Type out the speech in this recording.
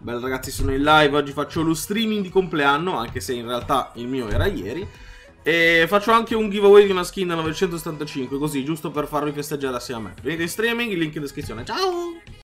Bella ragazzi sono in live, oggi faccio lo streaming di compleanno, anche se in realtà il mio era ieri E faccio anche un giveaway di una skin da 975, così giusto per farvi festeggiare assieme a me Venite in streaming, il link in descrizione, ciao!